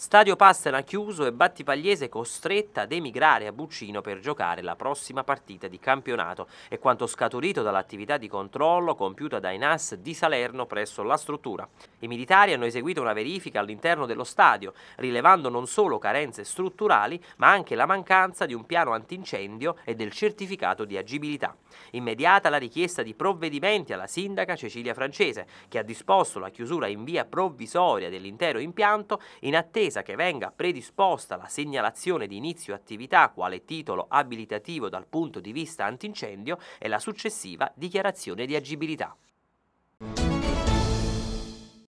Stadio Passera chiuso e Battipagliese costretta ad emigrare a Buccino per giocare la prossima partita di campionato. È quanto scaturito dall'attività di controllo compiuta dai NAS di Salerno presso la struttura. I militari hanno eseguito una verifica all'interno dello stadio, rilevando non solo carenze strutturali, ma anche la mancanza di un piano antincendio e del certificato di agibilità. Immediata la richiesta di provvedimenti alla sindaca Cecilia Francese, che ha disposto la chiusura in via provvisoria dell'intero impianto in attesa attesa che venga predisposta la segnalazione di inizio attività quale titolo abilitativo dal punto di vista antincendio e la successiva dichiarazione di agibilità.